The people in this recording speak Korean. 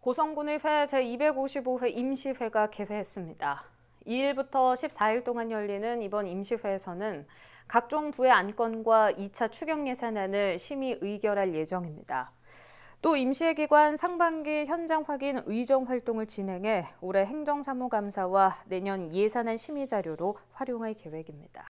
고성군의회 제255회 임시회가 개회했습니다. 2일부터 14일 동안 열리는 이번 임시회에서는 각종 부의 안건과 2차 추경 예산안을 심의 의결할 예정입니다. 또 임시회 기관 상반기 현장 확인 의정 활동을 진행해 올해 행정사무감사와 내년 예산안 심의 자료로 활용할 계획입니다.